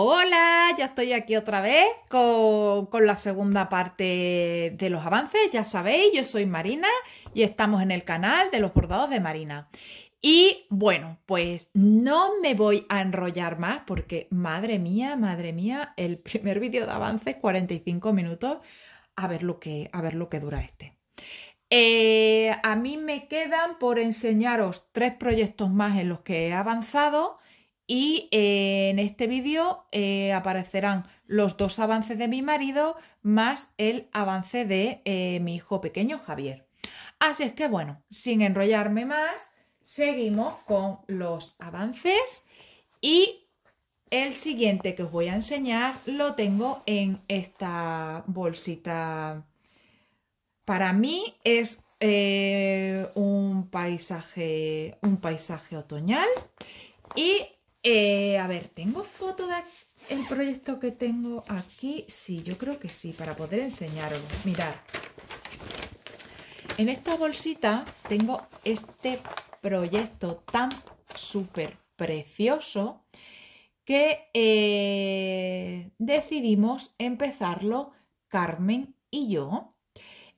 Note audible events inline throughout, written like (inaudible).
Hola, ya estoy aquí otra vez con, la segunda parte de los avances. Ya sabéis, yo soy Marina y estamos en el canal de los bordados de Marina. Y bueno, pues no me voy a enrollar más porque, madre mía, madre mía, el primer vídeo de avances, 45 minutos, a ver lo que, a ver lo que dura este. Eh, a mí me quedan por enseñaros tres proyectos más en los que he avanzado y eh, en este vídeo eh, aparecerán los dos avances de mi marido más el avance de eh, mi hijo pequeño Javier. Así es que bueno, sin enrollarme más, seguimos con los avances y el siguiente que os voy a enseñar lo tengo en esta bolsita. Para mí es un, paisaje, un paisaje otoñal y eh, a ver, ¿tengo foto del proyecto que tengo aquí? Sí, yo creo que sí, para poder enseñaros. Mirad. En esta bolsita tengo este proyecto tan súper precioso que eh, decidimos empezarlo Carmen y yo.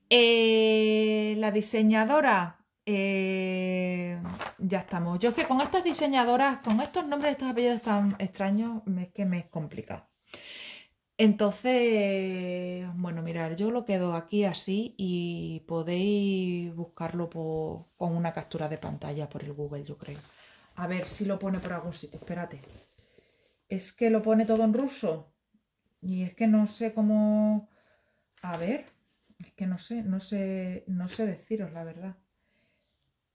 Eh, la diseñadora eh, ya estamos. Yo es que con estas diseñadoras, con estos nombres, estos apellidos tan extraños, es que me es complicado. Entonces, bueno, mirar, yo lo quedo aquí así y podéis buscarlo con una captura de pantalla por el Google, yo creo. A ver si lo pone por algún sitio, espérate. Es que lo pone todo en ruso y es que no sé cómo... A ver, es que no sé, no sé, no sé deciros la verdad.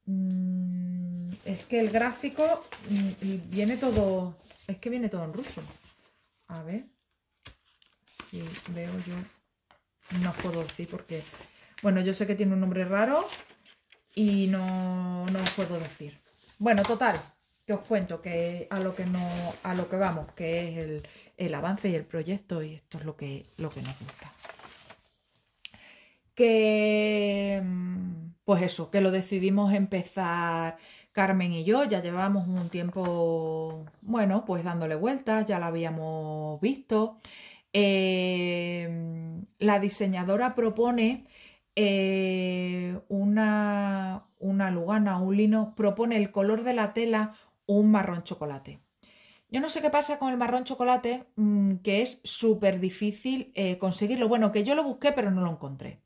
Mm, es que el gráfico mm, viene todo, es que viene todo en ruso. A ver si veo yo, no puedo decir porque, bueno, yo sé que tiene un nombre raro y no, no os puedo decir. Bueno, total, que os cuento que a lo que no, a lo que vamos, que es el, avance y el proyecto y esto es lo que, lo que nos gusta. Que... Mm, pues eso, que lo decidimos empezar Carmen y yo, ya llevamos un tiempo, bueno, pues dándole vueltas, ya la habíamos visto. Eh, la diseñadora propone eh, una, una lugana, un lino, propone el color de la tela un marrón chocolate. Yo no sé qué pasa con el marrón chocolate, mm, que es súper difícil eh, conseguirlo. Bueno, que yo lo busqué pero no lo encontré.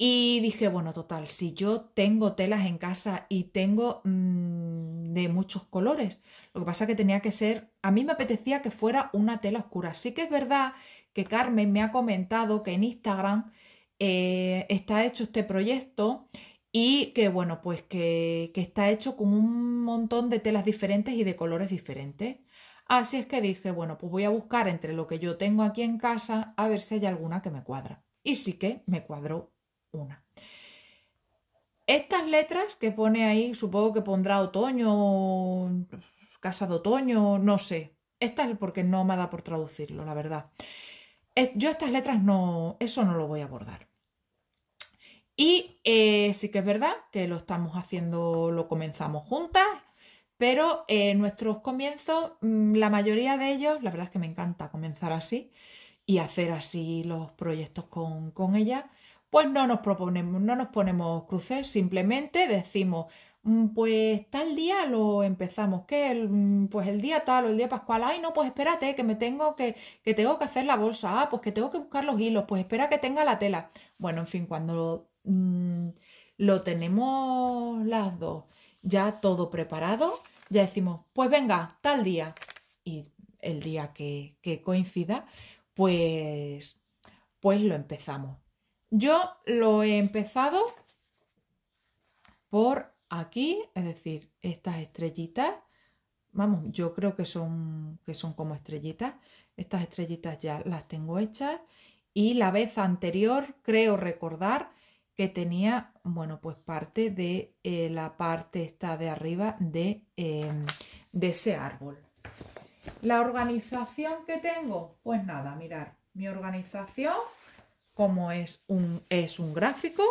Y dije, bueno, total, si yo tengo telas en casa y tengo mm, de muchos colores, lo que pasa que tenía que ser, a mí me apetecía que fuera una tela oscura. Sí que es verdad que Carmen me ha comentado que en Instagram eh, está hecho este proyecto y que, bueno, pues que, que está hecho con un montón de telas diferentes y de colores diferentes. Así es que dije, bueno, pues voy a buscar entre lo que yo tengo aquí en casa a ver si hay alguna que me cuadra. Y sí que me cuadró una. Estas letras que pone ahí, supongo que pondrá otoño, casa de otoño, no sé. es porque no me da por traducirlo, la verdad. Yo estas letras no, eso no lo voy a abordar. Y eh, sí que es verdad que lo estamos haciendo, lo comenzamos juntas, pero eh, nuestros comienzos, mm, la mayoría de ellos, la verdad es que me encanta comenzar así y hacer así los proyectos con, con ella. Pues no nos proponemos, no nos ponemos cruces, simplemente decimos, mm, pues tal día lo empezamos, que mm, pues el día tal o el día pascual, ay no, pues espérate, que me tengo que, que tengo que hacer la bolsa, ah, pues que tengo que buscar los hilos, pues espera que tenga la tela. Bueno, en fin, cuando mm, lo tenemos las dos ya todo preparado, ya decimos, pues venga, tal día. Y el día que, que coincida, pues, pues lo empezamos. Yo lo he empezado por aquí, es decir, estas estrellitas, vamos, yo creo que son, que son como estrellitas, estas estrellitas ya las tengo hechas y la vez anterior creo recordar que tenía, bueno, pues parte de eh, la parte esta de arriba de, em, de ese árbol. La organización que tengo, pues nada, mirar, mi organización como es un, es un gráfico.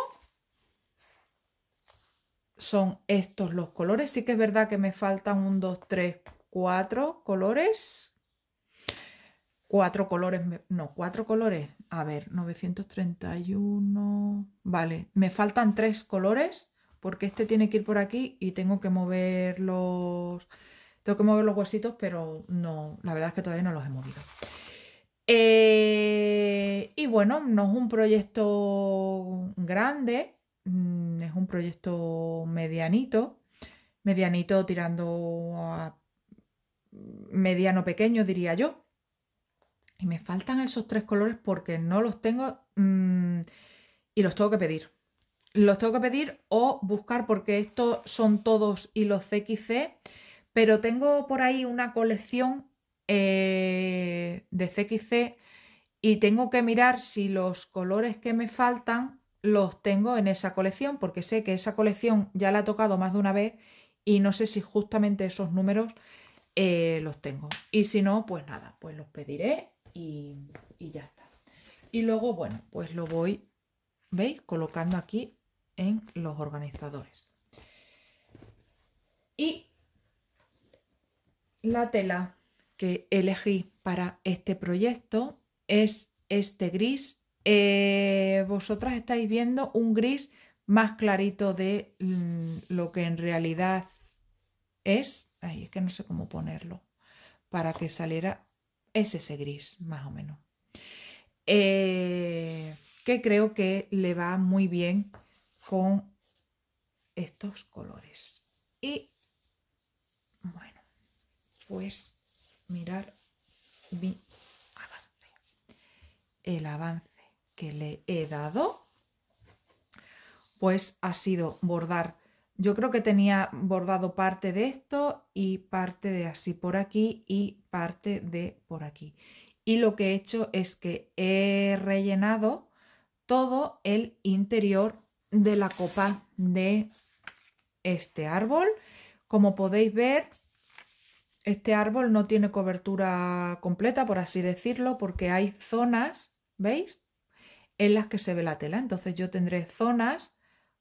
Son estos los colores. Sí que es verdad que me faltan un, dos, tres, cuatro colores. Cuatro colores, no, cuatro colores. A ver, 931. Vale, me faltan tres colores porque este tiene que ir por aquí y tengo que mover los... Tengo que mover los huesitos, pero no, la verdad es que todavía no los he movido. Eh, y bueno, no es un proyecto grande, mm, es un proyecto medianito, medianito tirando a mediano pequeño, diría yo. Y me faltan esos tres colores porque no los tengo mm, y los tengo que pedir. Los tengo que pedir o buscar porque estos son todos hilos CXC, pero tengo por ahí una colección eh, de CXC y tengo que mirar si los colores que me faltan los tengo en esa colección, porque sé que esa colección ya la he tocado más de una vez y no sé si justamente esos números eh, los tengo. Y si no, pues nada, pues los pediré y, y ya está. Y luego, bueno, pues lo voy, ¿veis? Colocando aquí en los organizadores. Y la tela que elegí para este proyecto es este gris. Eh, vosotras estáis viendo un gris más clarito de mm, lo que en realidad es. Ay, es que no sé cómo ponerlo para que saliera. Es ese gris, más o menos. Eh, que creo que le va muy bien con estos colores. Y bueno, pues mirar mi avance. El avance que le he dado, pues ha sido bordar. Yo creo que tenía bordado parte de esto y parte de así por aquí y parte de por aquí. Y lo que he hecho es que he rellenado todo el interior de la copa de este árbol. Como podéis ver, este árbol no tiene cobertura completa, por así decirlo, porque hay zonas, ¿veis? En las que se ve la tela. Entonces yo tendré zonas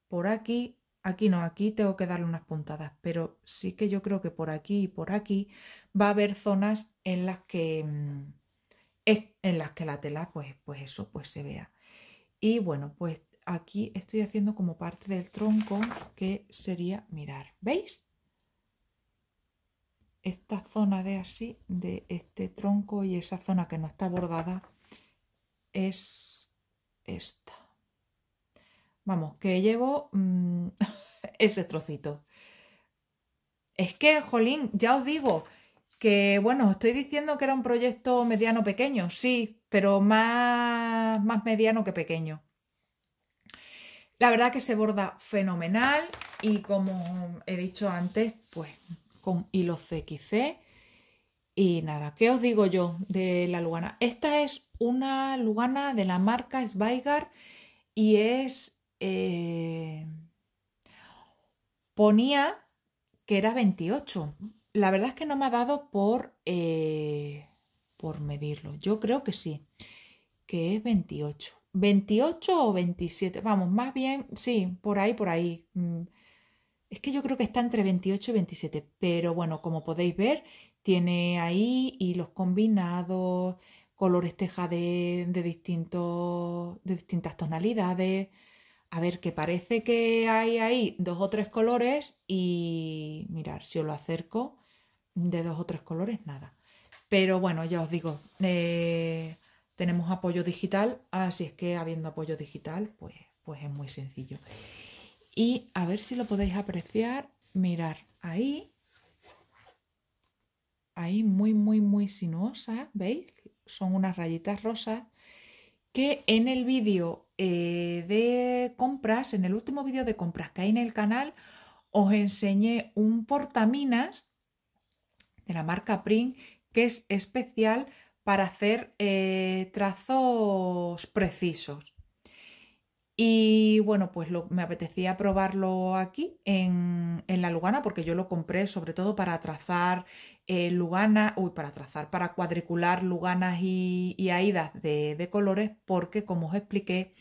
por aquí, aquí no, aquí tengo que darle unas puntadas, pero sí que yo creo que por aquí y por aquí va a haber zonas en las que, mm, en las que la tela, pues, pues eso, pues se vea. Y bueno, pues aquí estoy haciendo como parte del tronco que sería mirar, ¿veis? esta zona de así, de este tronco y esa zona que no está bordada, es esta. Vamos, que llevo mm, (laughs) ese trocito. Es que, jolín, ya os digo que, bueno, estoy diciendo que era un proyecto mediano pequeño, sí, pero más, más mediano que pequeño. La verdad que se borda fenomenal y como he dicho antes, pues con hilos CXC. Y nada, ¿qué os digo yo de la Lugana? Esta es una Lugana de la marca Sveigar y es... Eh, ponía que era 28. La verdad es que no me ha dado por, eh, por medirlo. Yo creo que sí, que es 28. 28 o 27, vamos, más bien, sí, por ahí, por ahí. Mm, es que yo creo que está entre 28 y 27, pero bueno, como podéis ver, tiene ahí y los combinados, colores teja de, distintos, de distintas tonalidades. A ver, que parece que hay ahí dos o tres colores y mirar, si os lo acerco, de dos o tres colores, nada. Pero bueno, ya os digo, eh, tenemos apoyo digital, así es que habiendo apoyo digital, pues, pues es muy sencillo y a ver si lo podéis apreciar. Mirar ahí, ahí muy, muy, muy sinuosa, ¿veis? Son unas rayitas rosas que en el vídeo eh, de compras, en el último vídeo de compras que hay en el canal, os enseñé un portaminas de la marca Print que es especial para hacer eh, trazos precisos. Y bueno, pues me apetecía probarlo aquí en, la Lugana porque yo lo compré sobre todo para trazar eh, Lugana, uy, para trazar, para cuadricular Luganas y, y Aidas de, colores porque como os expliqué,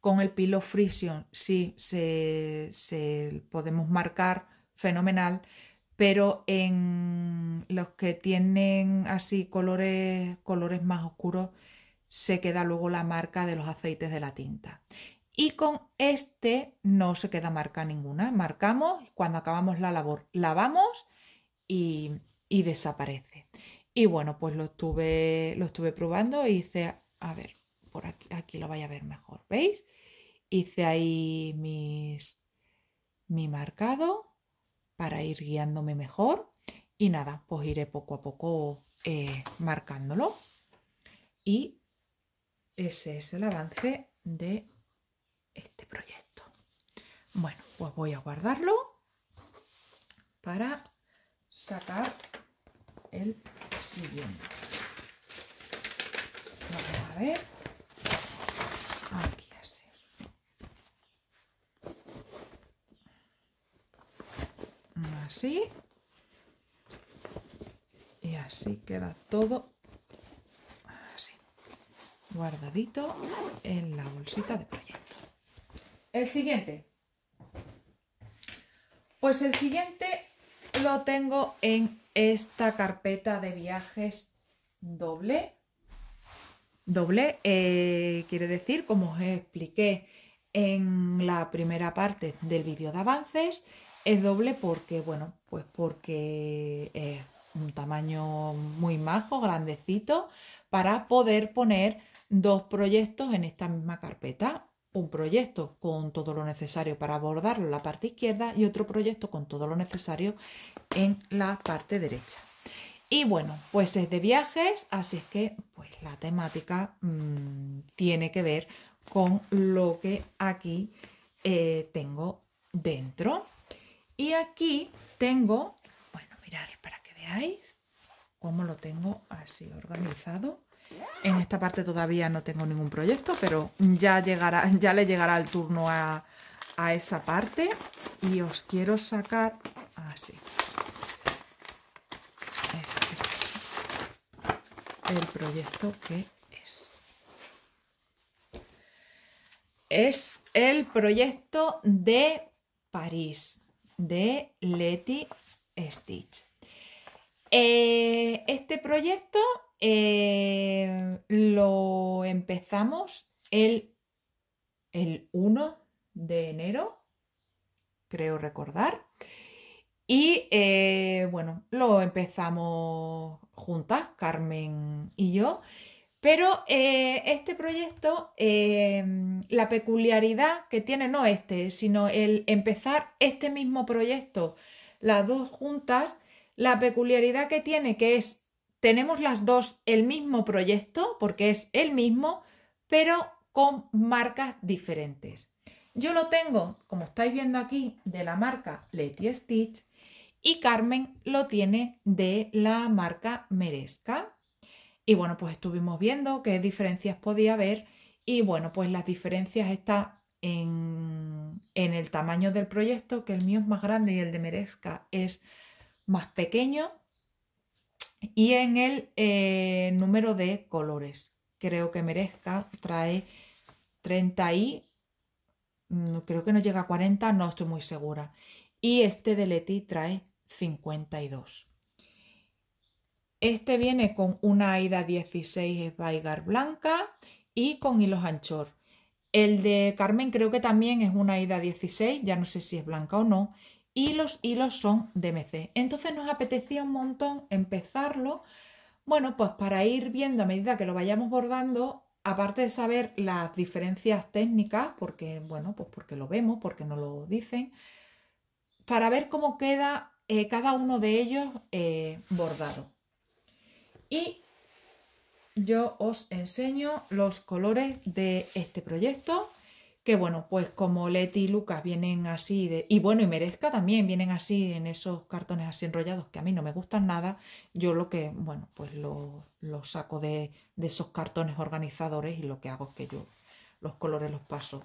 con el Pilo frisian sí se, se podemos marcar fenomenal, pero en los que tienen así colores, colores más oscuros se queda luego la marca de los aceites de la tinta y con este no se queda marca ninguna. Marcamos cuando acabamos la labor, lavamos y, y desaparece. Y bueno, pues lo estuve, lo estuve probando y hice, a ver, por aquí, aquí lo vaya a ver mejor, ¿veis? Hice ahí mis, mi marcado para ir guiándome mejor y nada, pues iré poco a poco eh, marcándolo. Y ese es el avance de este proyecto. Bueno, pues voy a guardarlo para sacar el siguiente. Vamos a ver. Aquí así. Así. Y así queda todo así. Guardadito en la bolsita de proyecto. El siguiente. Pues el siguiente lo tengo en esta carpeta de viajes doble. Doble eh, quiere decir, como os expliqué en la primera parte del vídeo de avances, es doble porque, bueno, pues porque es un tamaño muy majo, grandecito, para poder poner dos proyectos en esta misma carpeta un proyecto con todo lo necesario para abordarlo en la parte izquierda y otro proyecto con todo lo necesario en la parte derecha. Y bueno, pues es de viajes, así es que pues la temática mm, tiene que ver con lo que aquí eh, tengo dentro. Y aquí tengo, bueno, mirar para que veáis cómo lo tengo así organizado. En esta parte todavía no tengo ningún proyecto, pero ya, (laughs) ya le llegará el turno a, esa parte. Y os quiero sacar así. Ah, este, el proyecto que es. Es el proyecto de París, de Letty Stitch. Eh, este proyecto eh, lo empezamos el, el 1 de enero, creo recordar. Y eh, bueno, lo empezamos juntas, Carmen y yo. Pero eh, este proyecto, la peculiaridad que tiene, no este, sino el empezar este mismo proyecto, las dos juntas, la peculiaridad que tiene, que es tenemos las dos el mismo proyecto, porque es el mismo, pero con marcas diferentes. Yo lo tengo, como estáis viendo aquí, de la marca Letty Stitch y Carmen lo tiene de la marca Merezca. Y bueno, pues estuvimos viendo qué diferencias podía haber y bueno, pues las diferencias están en, en el tamaño del proyecto, que el mío es más grande y el de Merezca es más pequeño. Y en el eh, número de colores, creo que merezca, trae 30 y mm, creo que no llega a 40, no estoy muy segura. Y este de Leti trae 52. Este viene con una ida 16 Vaigar blanca y con hilos anchor. El de Carmen creo que también es una ida 16, ya no sé si es blanca o no, y los hilos son de Entonces nos apetecía un montón empezarlo, bueno, pues para ir viendo a medida que lo vayamos bordando, aparte de saber las diferencias técnicas, porque, bueno, pues porque lo vemos, porque nos lo dicen, para ver cómo queda eh, cada uno de ellos eh, bordado. Y yo os enseño los colores de este proyecto que bueno, pues como Leti y Lucas vienen así, de, y bueno, y Merezca también vienen así en esos cartones así enrollados que a mí no me gustan nada, yo lo que, bueno, pues lo, saco de, esos cartones organizadores y lo que hago es que yo los colores los paso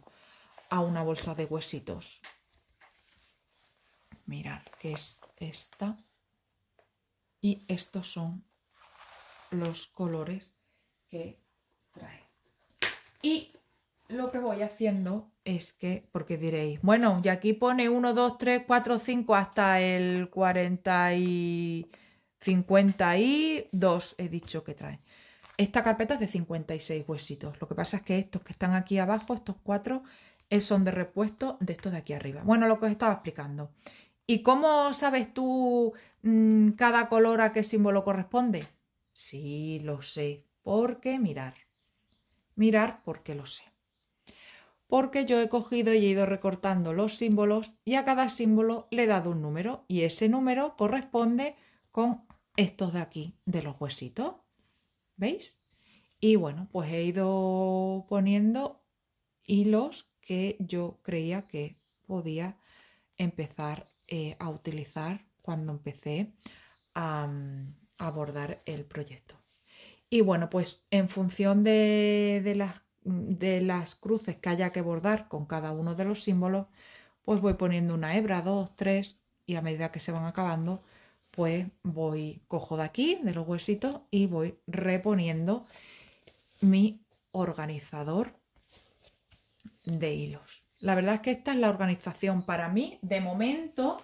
a una bolsa de huesitos. Mirad que es esta. Y estos son los colores que trae. Y lo que voy haciendo es que, porque diréis, bueno, y aquí pone 1, 2, 3, 4, 5 hasta el 40 y 52, he dicho que trae. Esta carpeta es de 56 huesitos. Lo que pasa es que estos que están aquí abajo, estos cuatro, eh, son de repuesto de estos de aquí arriba. Bueno, lo que os estaba explicando. ¿Y cómo sabes tú mm, cada color a qué símbolo corresponde? Sí, lo sé. ¿Por qué mirar. Mirar porque lo sé porque yo he cogido y he ido recortando los símbolos y a cada símbolo le he dado un número y ese número corresponde con estos de aquí, de los huesitos. ¿Veis? Y bueno, pues he ido poniendo hilos que yo creía que podía empezar eh, a utilizar cuando empecé a, mm, abordar el proyecto. Y bueno, pues en función de, de las Mm, de las cruces que haya que bordar con cada uno de los símbolos, pues voy poniendo una hebra, dos, tres, y a medida que se van acabando, pues voy, cojo de aquí, de los huesitos, y voy reponiendo mi organizador de hilos. La verdad es que esta es la organización para mí, de momento,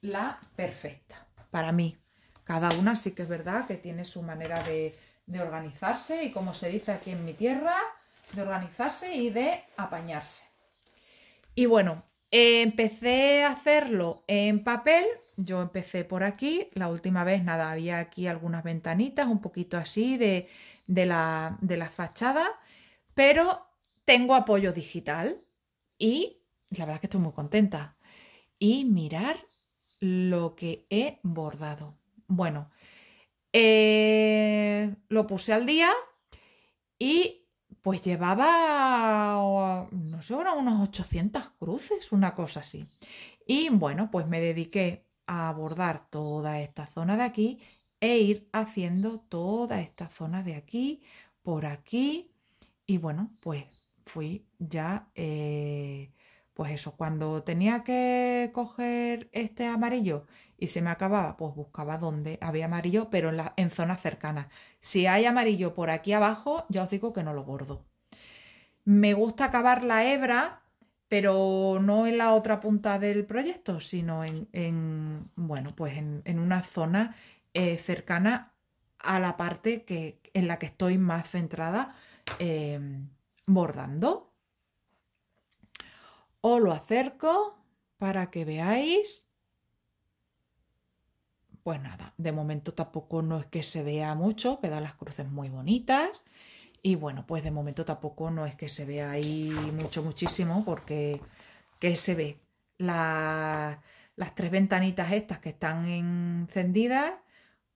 la perfecta. Para mí, cada una sí que es verdad que tiene su manera de, de organizarse y como se dice aquí en mi tierra, de organizarse y de apañarse. Y bueno, empecé a hacerlo en papel. Yo empecé por aquí. La última vez, nada, había aquí algunas ventanitas, un poquito así de, la, fachada. Pero tengo apoyo digital y la verdad que estoy muy contenta. Y mirar lo que he bordado. Bueno, eh, lo puse al día y pues llevaba, no sé, unos 800 cruces, una cosa así. Y bueno, pues me dediqué a abordar toda esta zona de aquí e ir haciendo toda esta zona de aquí, por aquí. Y bueno, pues fui ya, eh, pues eso, cuando tenía que coger este amarillo y se me acababa, pues buscaba dónde había amarillo, pero en, la, en zonas cercanas. Si hay amarillo por aquí abajo, ya os digo que no lo bordo. Me gusta acabar la hebra, pero no en la otra punta del proyecto, sino en, bueno, pues en, una zona eh, cercana a la parte que, en la que estoy más centrada em, bordando. Os lo acerco para que veáis pues nada, de momento tampoco no es que se vea mucho, quedan las cruces muy bonitas. Y bueno, pues de momento tampoco no es que se vea ahí mucho, muchísimo, porque que se ve las tres ventanitas estas que están encendidas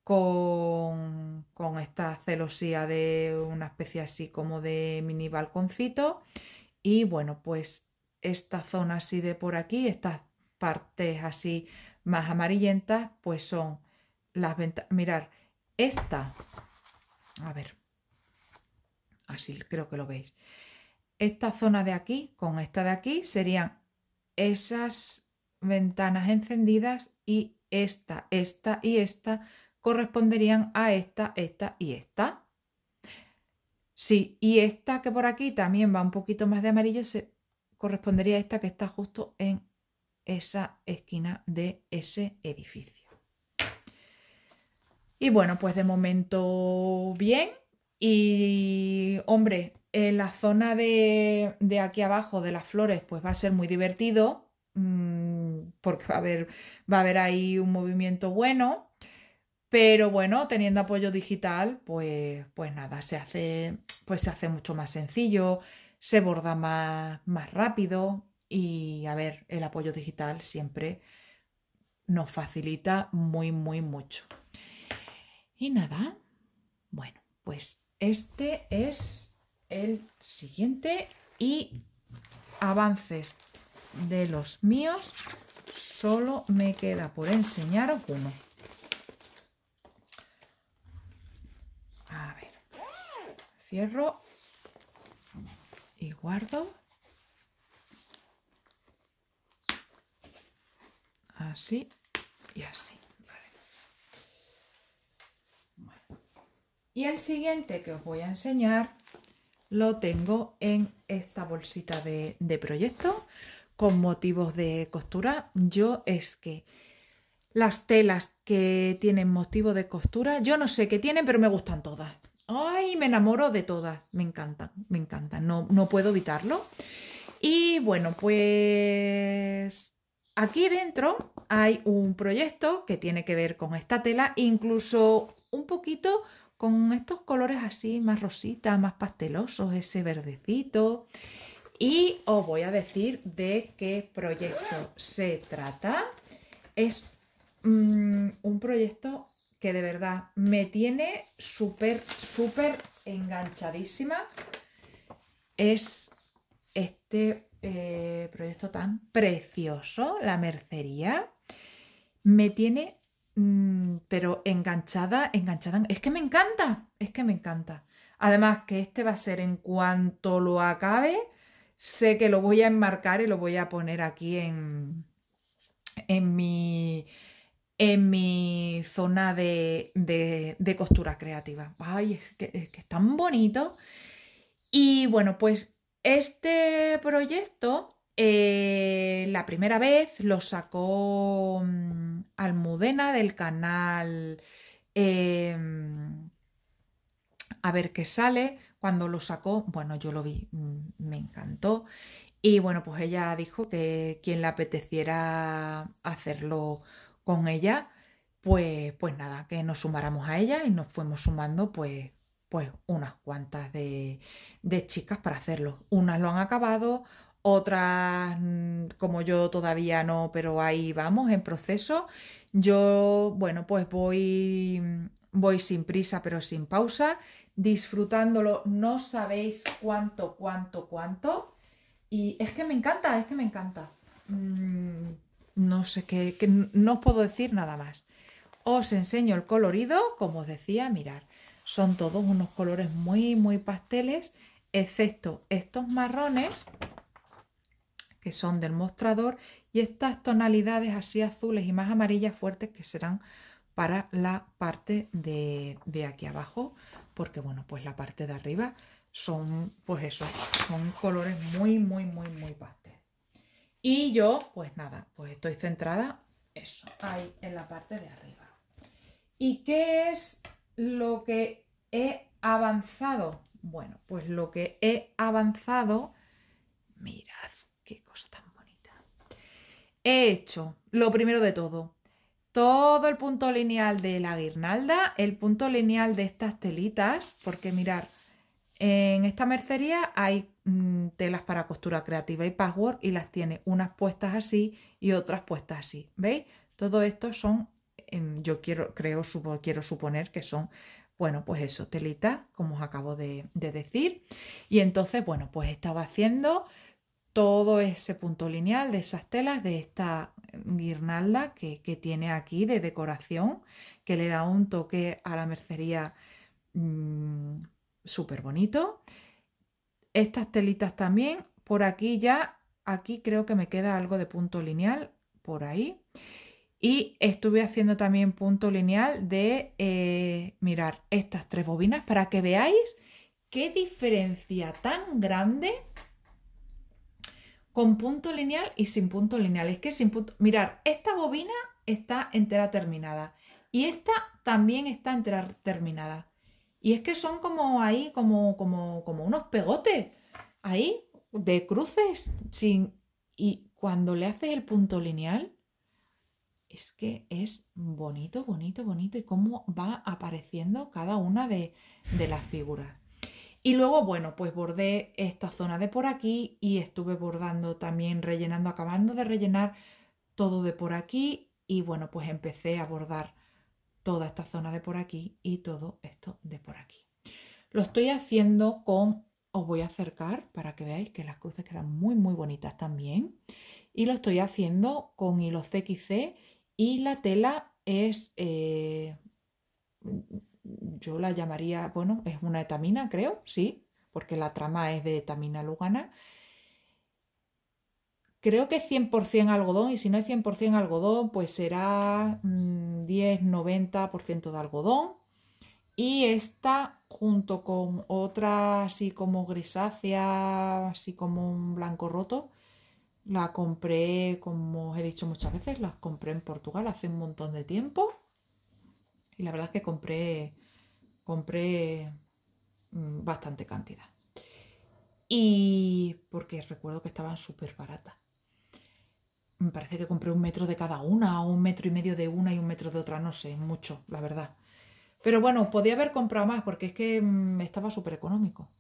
con, con esta celosía de una especie así como de mini balconcito. Y bueno, pues esta zona así de por aquí, estas partes así más amarillentas, pues son las ventanas. Mirar, esta, a ver, así creo que lo veis. Esta zona de aquí con esta de aquí serían esas ventanas encendidas y esta, esta y esta corresponderían a esta, esta y esta. Sí, y esta que por aquí también va un poquito más de amarillo se correspondería a esta que está justo en esa esquina de ese edificio. Y bueno, pues de momento bien. Y hombre, en la zona de, de aquí abajo de las flores, pues va a ser muy divertido mm, porque va a, haber, va a haber ahí un movimiento bueno. Pero bueno, teniendo apoyo digital, pues, pues nada, se hace, pues se hace mucho más sencillo, se borda más, más rápido, y a ver, el apoyo digital siempre nos facilita muy, muy mucho. Y nada, bueno, pues este es el siguiente y avances de los míos. Solo me queda por enseñar uno. A ver, cierro y guardo. así y así. Y el siguiente que os voy a enseñar lo tengo en esta bolsita de, proyecto con motivos de costura. Yo es que las telas que tienen motivo de costura, yo no sé qué tienen, pero me gustan todas. Ay, me enamoro de todas, me encantan, me encantan, no, no puedo evitarlo. Y bueno, pues aquí dentro hay un proyecto que tiene que ver con esta tela, incluso un poquito con estos colores así más rositas, más pastelosos, ese verdecito. Y os voy a decir de qué proyecto se trata. Es mm, un proyecto que de verdad me tiene súper, súper enganchadísima. Es este eh, proyecto tan precioso, la mercería me tiene, mm, pero enganchada, enganchada. Es que me encanta, es que me encanta. Además que este va a ser en cuanto lo acabe, sé que lo voy a enmarcar y lo voy a poner aquí en, en mi en mi zona de, costura creativa. Ay, es que, es que es tan bonito. Y bueno, pues este proyecto eh, la primera vez lo sacó mm, Almudena del canal... Em, a ver qué sale. Cuando lo sacó, bueno, yo lo vi, mm, me encantó. Y bueno, pues ella dijo que quien le apeteciera hacerlo con ella, pues, pues nada, que nos sumáramos a ella y nos fuimos sumando pues, pues unas cuantas de, de chicas para hacerlo. Unas lo han acabado, otras mm, como yo todavía no, pero ahí vamos en proceso. Yo, bueno, pues voy mm, voy sin prisa, pero sin pausa, disfrutándolo, no sabéis cuánto, cuánto, cuánto. Y es que me encanta, es que me encanta. Mm, no sé qué, no os puedo decir nada más. Os enseño el colorido, como os decía, mirar, son todos unos colores muy, muy pasteles, excepto estos marrones, que son del mostrador y estas tonalidades así azules y más amarillas fuertes que serán para la parte de, aquí abajo porque bueno pues la parte de arriba son pues eso son colores muy muy muy muy pastel y yo pues nada pues estoy centrada eso ahí en la parte de arriba y qué es lo que he avanzado bueno pues lo que he avanzado mirad Qué cosa tan bonita. He hecho lo primero de todo. Todo el punto lineal de la guirnalda, el punto lineal de estas telitas, porque mirar, en esta mercería hay mm, telas para costura creativa y password y las tiene unas puestas así y otras puestas así. ¿Veis? Todo esto son, em, yo quiero, creo, quiero suponer que son, bueno, pues eso, telitas, como os acabo de, de decir. Y entonces, bueno, pues estaba haciendo todo ese punto lineal de esas telas, de esta guirnalda que, que, tiene aquí de decoración, que le da un toque a la mercería mm, super súper bonito. Estas telitas también, por aquí ya, aquí creo que me queda algo de punto lineal, por ahí. Y estuve haciendo también punto lineal de eh, mirar estas tres bobinas para que veáis qué diferencia tan grande con punto lineal y sin punto lineal. Es que sin punto... Mirar, esta bobina está entera terminada y esta también está entera terminada. Y es que son como ahí, como, como, como unos pegotes ahí de cruces sin... Y cuando le haces el punto lineal, es que es bonito, bonito, bonito y cómo va apareciendo cada una de, de las figuras. Y luego, bueno, pues bordé esta zona de por aquí y estuve bordando también, rellenando, acabando de rellenar todo de por aquí. Y bueno, pues empecé a bordar toda esta zona de por aquí y todo esto de por aquí. Lo estoy haciendo con, os voy a acercar para que veáis que las cruces quedan muy, muy bonitas también. Y lo estoy haciendo con hilos CXC y la tela es eh, yo la llamaría, bueno, es una etamina, creo, sí, porque la trama es de etamina lugana. Creo que es 100% algodón y si no es 100% algodón, pues será 10-90% mm, de algodón. Y esta, junto con otra así como grisácea, así como un blanco roto, la compré, como os he dicho muchas veces, la compré en Portugal hace un montón de tiempo y la verdad es que compré, compré mm, bastante cantidad. Y porque recuerdo que estaban súper baratas. Me parece que compré un metro de cada una, o un metro y medio de una y un metro de otra, no sé, mucho, la verdad. Pero bueno, podía haber comprado más porque es que mm, estaba súper económico.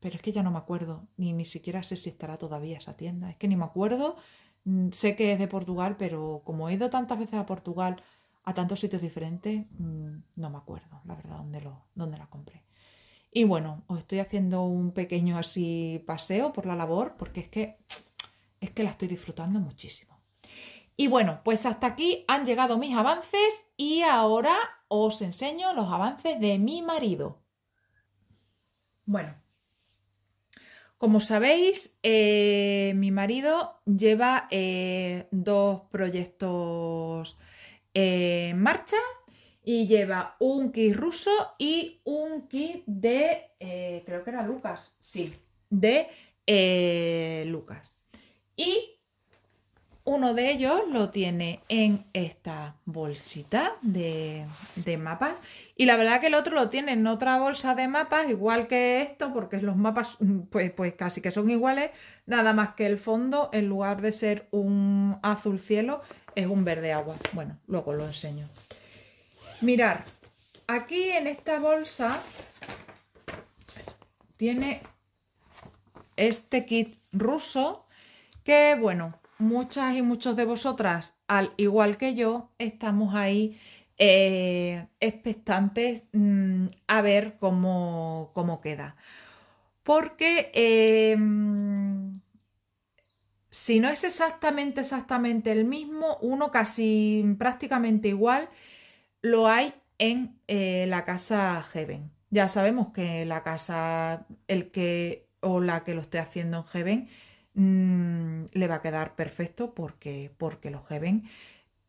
Pero es que ya no me acuerdo, ni, ni siquiera sé si estará todavía esa tienda. Es que ni me acuerdo, mm, sé que es de Portugal, pero como he ido tantas veces a Portugal, a tantos sitios diferentes, mm, no me acuerdo, la verdad, dónde, lo, la compré. Y bueno, os estoy haciendo un pequeño así paseo por la labor, porque es que, es que la estoy disfrutando muchísimo. Y bueno, pues hasta aquí han llegado mis avances y ahora os enseño los avances de mi marido. Bueno, como sabéis, eh, mi marido lleva eh, dos proyectos en marcha y lleva un kit ruso y un kit de, eh, creo que era Lucas, sí, de eh, Lucas. Y uno de ellos lo tiene en esta bolsita de, mapas. Y la verdad que el otro lo tiene en otra bolsa de mapas, igual que esto, porque los mapas (laughs) pues, pues casi que son iguales, nada más que el fondo, en lugar de ser un azul cielo, es un verde agua. Bueno, luego lo enseño. Mirar, aquí en esta bolsa tiene este kit ruso que, bueno, muchas y muchos de vosotras, al igual que yo, estamos ahí eh, expectantes mm, a ver cómo, cómo queda. Porque eh, si no es exactamente, exactamente el mismo, uno casi prácticamente igual, lo hay en eh, la casa Heaven. Ya sabemos que la casa, el que o la que lo esté haciendo en Heaven, mm, le va a quedar perfecto porque, porque los Heaven,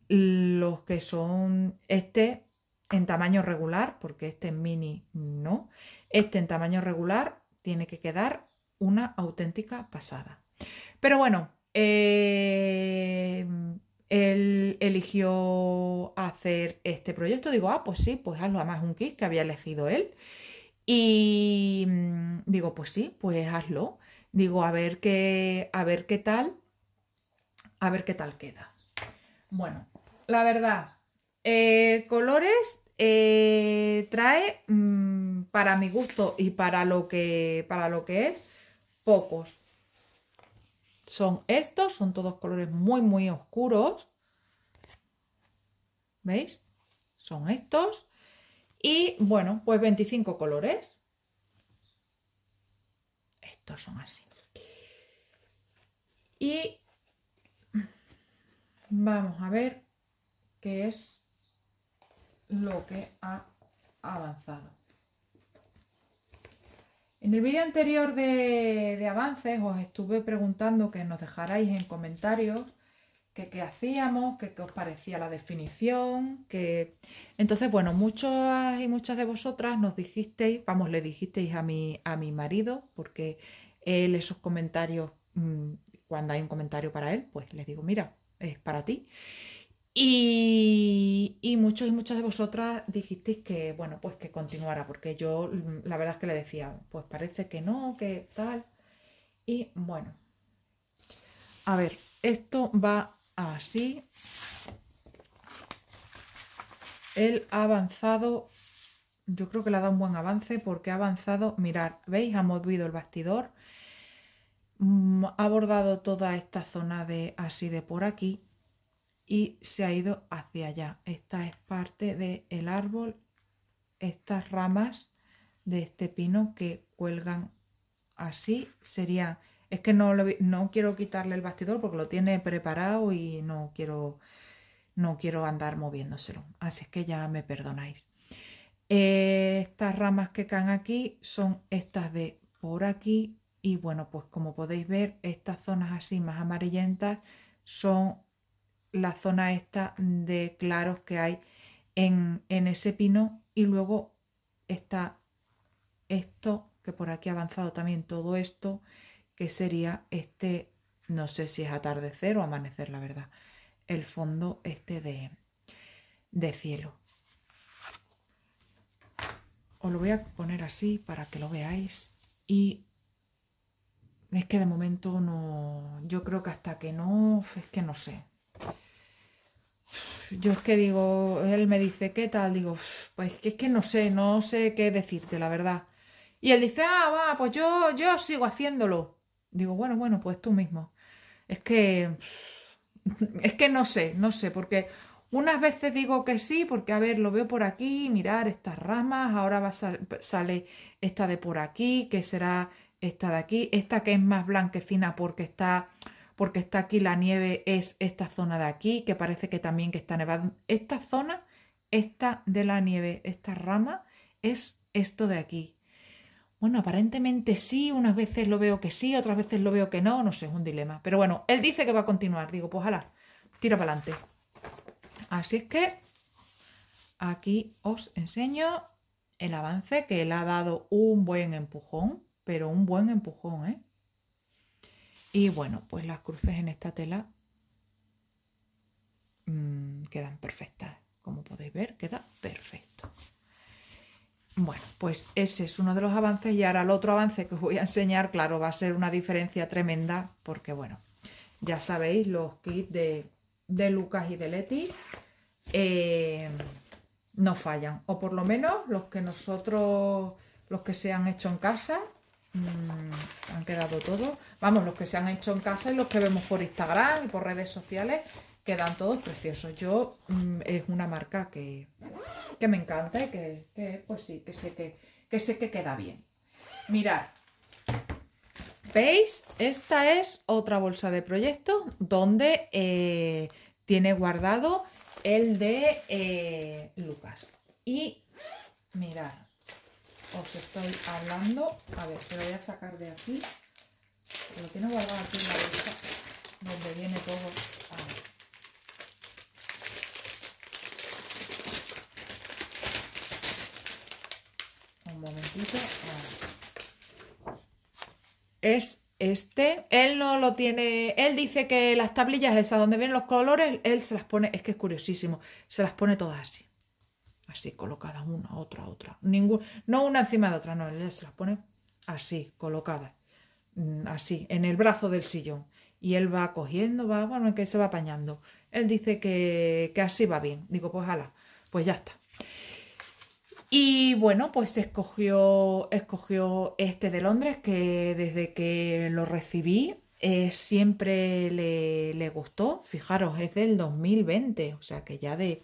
los que son este en tamaño regular, porque este en mini no, este en tamaño regular tiene que quedar una auténtica pasada. Pero bueno, em, él eligió hacer este proyecto. Digo, ah, pues sí, pues hazlo. Además, un kit que había elegido él. Y mm, digo, pues sí, pues hazlo. Digo, a ver qué, a ver qué tal, a ver qué tal queda. Bueno, la verdad, eh, colores eh, trae mm, para mi gusto y para lo que, para lo que es, pocos son estos, son todos colores muy, muy oscuros. ¿Veis? Son estos. Y bueno, pues 25 colores. Estos son así. Y vamos a ver qué es lo que ha avanzado. En el vídeo anterior de, avances os estuve preguntando que nos dejarais en comentarios que qué hacíamos, que qué os parecía la definición, que... Entonces, bueno, muchas y muchas de vosotras nos dijisteis, vamos, le dijisteis a mi, a mi marido, porque él esos comentarios, mm, cuando hay un comentario para él, pues les digo, mira, es para ti. Y, muchos y muchas de vosotras dijisteis que, bueno, pues que continuara, porque yo mm, la verdad es que le decía, pues parece que no, que tal. Y bueno, a ver, esto va así. Él ha avanzado, yo creo que le ha dado un buen avance porque ha avanzado, mirar, ¿veis? Ha movido el bastidor, mm, ha bordado toda esta zona de así de por aquí y se ha ido hacia allá. Esta es parte del árbol, estas ramas de este pino que cuelgan así serían... Es que no, lo, no quiero quitarle el bastidor porque lo tiene preparado y no quiero, no quiero andar moviéndoselo. Así es que ya me perdonáis. Eh, estas ramas que caen aquí son estas de por aquí. Y bueno, pues como podéis ver, estas zonas así más amarillentas son la zona esta de claros que hay en, ese pino y luego está esto que por aquí ha avanzado también todo esto que sería este no sé si es atardecer o amanecer la verdad el fondo este de, de cielo os lo voy a poner así para que lo veáis y es que de momento no yo creo que hasta que no es que no sé yo es que digo, él me dice, ¿qué tal? Digo, pues es que no sé, no sé qué decirte, la verdad. Y él dice, ah, va, pues yo, yo sigo haciéndolo. Digo, bueno, bueno, pues tú mismo. Es que, (laughs) es que no sé, no sé, porque unas veces digo que sí, porque a ver, lo veo por aquí, mirar estas ramas, ahora va sale esta de por aquí, que será esta de aquí, esta que es más blanquecina porque está porque está aquí la nieve, es esta zona de aquí, que parece que también que está nevando. Esta zona, esta de la nieve, esta rama, es esto de aquí. Bueno, aparentemente sí, unas veces lo veo que sí, otras veces lo veo que no, no sé, es un dilema. Pero bueno, él dice que va a continuar. Digo, pues ojalá, tira para adelante. Así es que aquí os enseño el avance que le ha dado un buen empujón, pero un buen empujón, ¿eh? Y bueno, pues las cruces en esta tela mm, quedan perfectas. Como podéis ver, queda perfecto. Bueno, pues ese es uno de los avances y ahora el otro avance que os voy a enseñar, claro, va a ser una diferencia tremenda porque, bueno, ya sabéis los kits de, Lucas y de Leti eh, no fallan, o por lo menos los que nosotros, los que se han hecho en casa, Mm, han quedado todos. Vamos, los que se han hecho en casa y los que vemos por Instagram y por redes sociales, quedan todos preciosos. Yo mm, es una marca que, que me encanta y que, pues sí, que sé que, que sé que queda bien. Mirad, ¿veis? Esta es otra bolsa de proyectos donde eh, tiene guardado el de eh, Lucas. Y mirad, os estoy hablando. A ver, que lo voy a sacar de aquí. Lo tiene guardado aquí en la bolsa, donde viene todo. Un momentito. Es este. Él no lo tiene. Él dice que las tablillas esas donde vienen los colores, él se las pone. Es que es curiosísimo. Se las pone todas así así colocada una, otra, otra. Ningún, no una encima de otra, no, él se las pone así, colocadas, mm, así, en el brazo del sillón. Y él va cogiendo, va, bueno, que se va apañando. Él dice que, así va bien. Digo, pues ala, pues ya está. Y bueno, pues escogió, escogió este de Londres que desde que lo recibí eh, siempre le, le, gustó. Fijaros, es del 2020, o sea que ya de,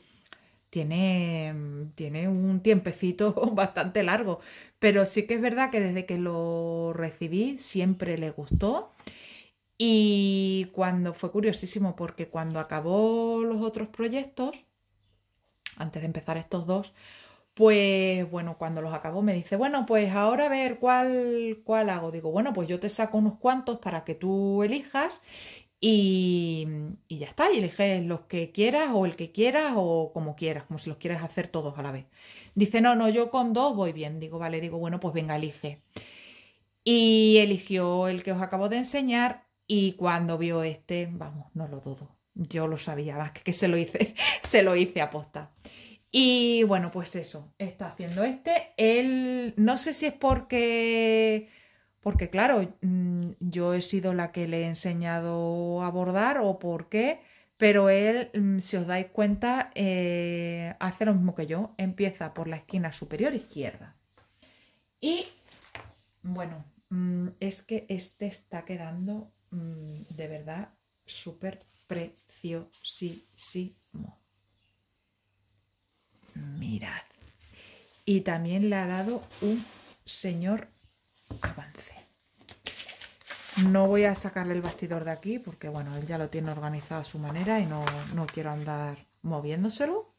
tiene, mm, tiene un tiempecito (laughs) bastante largo, pero sí que es verdad que desde que lo recibí siempre le gustó. Y cuando fue curiosísimo, porque cuando acabó los otros proyectos, antes de empezar estos dos, pues bueno, cuando los acabó me dice, bueno, pues ahora a ver cuál, cuál hago. Digo, bueno, pues yo te saco unos cuantos para que tú elijas Mm, y, ya está, y eliges los que quieras o el que quieras o como quieras, como si los quieras hacer todos a la vez. Dice, no, no, yo con dos voy bien. Digo, vale, digo, bueno, pues venga, elige. Y eligió el que os acabo de enseñar y cuando vio este, vamos, no lo dudo. Yo lo sabía, más (laughs) que, se lo hice, se lo hice aposta. Y bueno, pues eso, está haciendo este. Él, no sé si es porque porque claro, mm, yo he sido la que le he enseñado a bordar o por qué, pero él, mm, si os dais cuenta, eh, hace lo mismo que yo, empieza por la esquina superior izquierda. Y bueno, mm, es que este está quedando de verdad súper preciosísimo. Mirad. Y también le ha dado un señor avance. No voy a sacarle el bastidor de aquí porque, bueno, él ya lo tiene organizado a su manera y no, quiero andar moviéndoselo.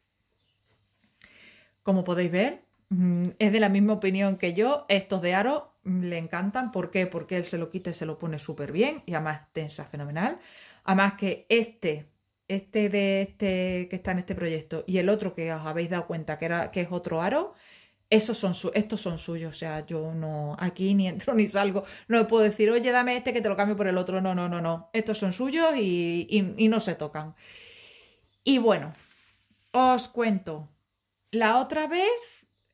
Como podéis ver, mm, es de la misma opinión que yo. Estos de aro mm, le encantan. ¿Por qué? Porque él se lo quita y se lo pone súper bien y además tensa fenomenal. Además que este, este de este que está en este proyecto y el otro que os habéis dado cuenta que, era, que es otro aro, son estos son suyos, o sea, yo no, aquí ni entro ni salgo, no puedo decir, oye, dame este que te lo cambio por el otro, no, no, no, no, estos son suyos y, no se tocan. Y bueno, os cuento, la otra vez,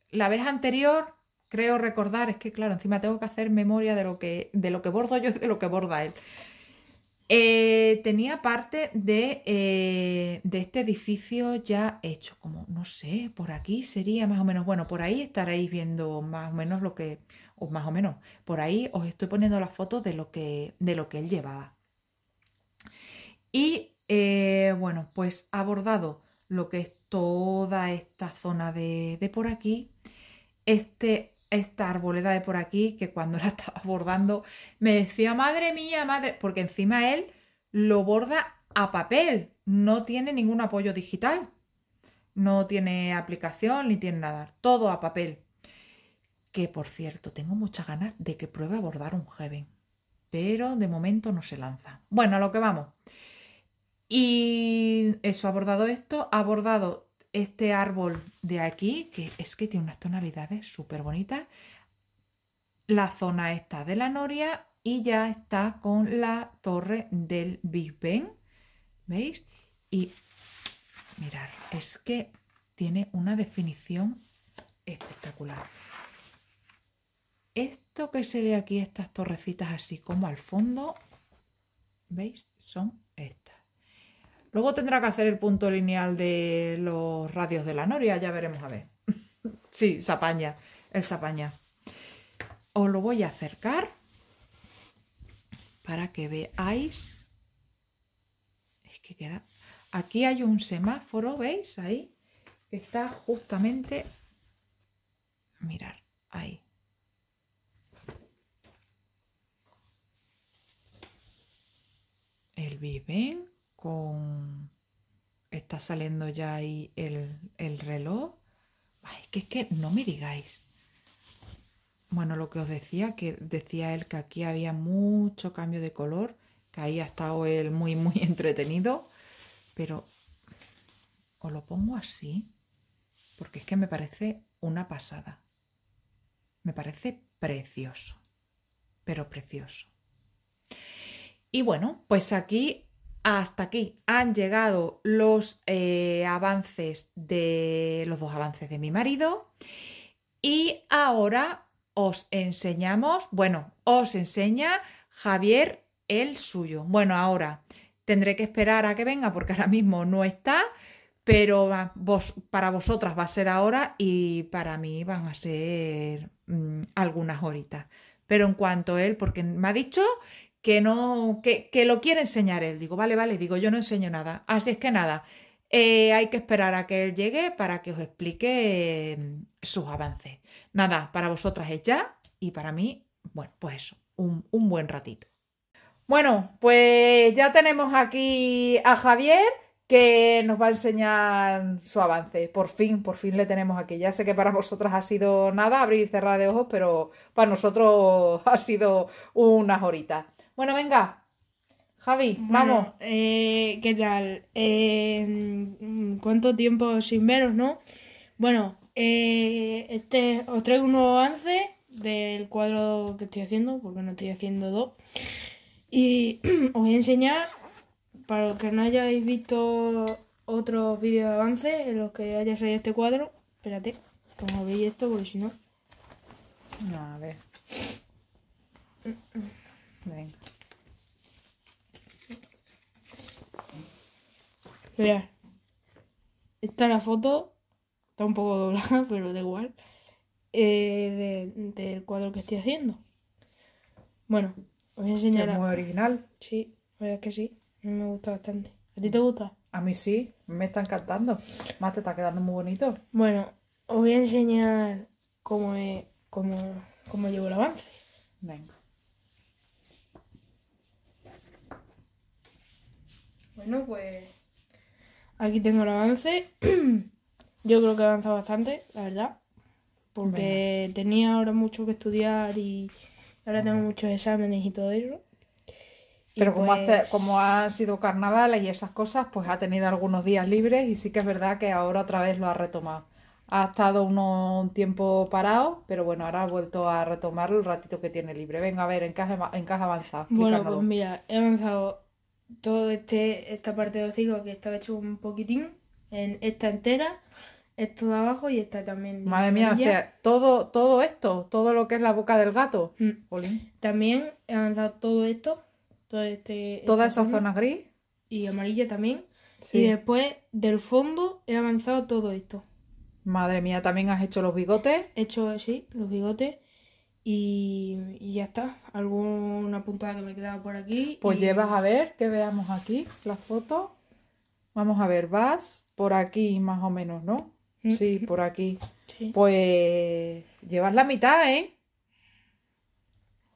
la vez anterior, creo recordar, es que claro, encima tengo que hacer memoria de lo que, de lo que bordo yo y de lo que borda él. Eh, tenía parte eh, de, este edificio ya hecho, como no sé, por aquí sería más o menos, bueno, por ahí estaréis viendo más o menos lo que, o más o menos, por ahí os estoy poniendo las fotos de lo que, de lo que él llevaba. Y eh, bueno, pues abordado lo que es toda esta zona de, de por aquí, este esta arboleda de por aquí que cuando la estaba bordando me decía, madre mía, madre, porque encima él lo borda a papel, no tiene ningún apoyo digital, no tiene aplicación ni tiene nada, todo a papel. Que por cierto, tengo muchas ganas de que pruebe a bordar un Heaven, pero de momento no se lanza. Bueno, a lo que vamos. Y eso ha abordado esto, ha abordado este árbol de aquí, que es que tiene unas tonalidades súper bonitas. La zona está de la noria y ya está con la torre del Big Ben. ¿Veis? Y mirar, es que tiene una definición espectacular. Esto que se ve aquí, estas torrecitas así como al fondo, ¿veis? Son Luego tendrá que hacer el punto lineal de los radios de la noria, ya veremos a ver. (laughs) sí, zapaña, el zapaña. Os lo voy a acercar para que veáis. Es que queda... Aquí hay un semáforo, ¿veis? Ahí, que está justamente... Mirar, ahí. El Viven Está saliendo ya ahí el, el reloj. Ay, que es que no me digáis. Bueno, lo que os decía, que decía él que aquí había mucho cambio de color, que ahí ha estado él muy, muy (laughs) entretenido, pero os lo pongo así, porque es que me parece una pasada. Me parece precioso, pero precioso. Y bueno, pues aquí hasta aquí han llegado los eh, avances de los dos avances de mi marido. Y ahora os enseñamos, bueno, os enseña Javier el suyo. Bueno, ahora tendré que esperar a que venga porque ahora mismo no está, pero para vosotras va a ser ahora y para mí van a ser mm, algunas horitas. Pero en cuanto a él, porque me ha dicho que no, que, lo quiere enseñar él. Digo, vale, vale, digo, yo no enseño nada. Así es que nada, eh, hay que esperar a que él llegue para que os explique mm, sus avances. Nada, para vosotras es ya y para mí, bueno, pues eso, un, un buen ratito. Bueno, pues ya tenemos aquí a Javier que nos va a enseñar su avance. Por fin, por fin le tenemos aquí. Ya sé que para vosotras ha sido nada abrir y cerrar de ojos, pero para nosotros (laughs) ha sido unas horitas. Bueno, venga. Javi, vamos. Eh, ¿Qué tal? Eh, mm, ¿Cuánto tiempo sin veros, no? Bueno, eh, este, os traigo un nuevo avance del cuadro que estoy haciendo, porque no estoy haciendo dos. Y (clears throat) os voy a enseñar, para los que no hayáis visto otros vídeos de avance en los que haya salido este cuadro. Espérate, como veis esto, porque si no. No, a ver. Mm, mm. Venga. Mirad. Está la foto. Está un poco (laughs) doblada, pero da igual. Eh, del cuadro que estoy haciendo. Bueno, os voy a enseñar. ¿Es muy original? Sí, la verdad es que sí. A me gusta bastante. ¿A ti te gusta? A mí sí, me está encantando. Más te está quedando muy bonito. Bueno, os voy a enseñar cómo, cómo llevo el avance. Venga. Bueno, pues Aquí tengo el avance. (clears throat) Yo creo que he avanzado bastante, la verdad. Porque tenía ahora mucho que estudiar y ahora tengo muchos exámenes y todo eso. Pero como, pues ha como, han sido carnavales y esas cosas, pues ha tenido algunos días libres y sí que es verdad que ahora otra vez lo ha retomado. Ha estado un tiempo parado, pero bueno, ahora ha vuelto a retomarlo el ratito que tiene libre. Venga, a ver, ¿en qué has, en avanzado? Bueno, pues mira, he avanzado todo este, esta parte de hocico que estaba hecho un poquitín, en esta entera, esto de abajo y esta también. Madre mía, o sea, todo, todo esto, todo lo que es la boca del gato. Mm. También he avanzado todo esto, todo este, este Toda esa zona gris. Y amarilla también. Y después del fondo he avanzado todo esto. Madre mía, también has hecho los bigotes. He hecho, así, los bigotes. Y, ya está. Alguna puntada que me quedaba por aquí. Pues llevas a ver que veamos aquí las fotos. Vamos a ver, vas por aquí más o menos, ¿no? Mm. Sí, por aquí. Pues llevas la mitad, ¿eh?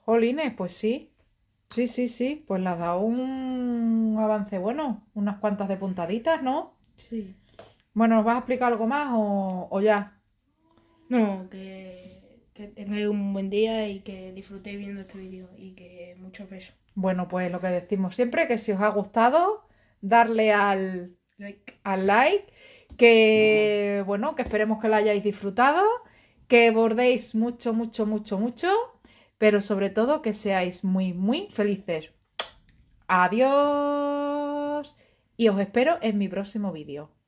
Jolines, pues sí. Sí, sí, sí. Pues le da un avance bueno. Unas cuantas de puntaditas, ¿no? Sí. Bueno, ¿nos vas a explicar algo más o, o ya? No, que que tengáis un buen día y que disfrutéis viendo este vídeo y que muchos besos. Bueno, pues lo que decimos siempre, que si os ha gustado, darle al like, al like que bueno, que esperemos que lo hayáis disfrutado, que bordéis mucho, mucho, mucho, mucho, pero sobre todo que seáis muy, muy felices. Adiós y os espero en mi próximo vídeo.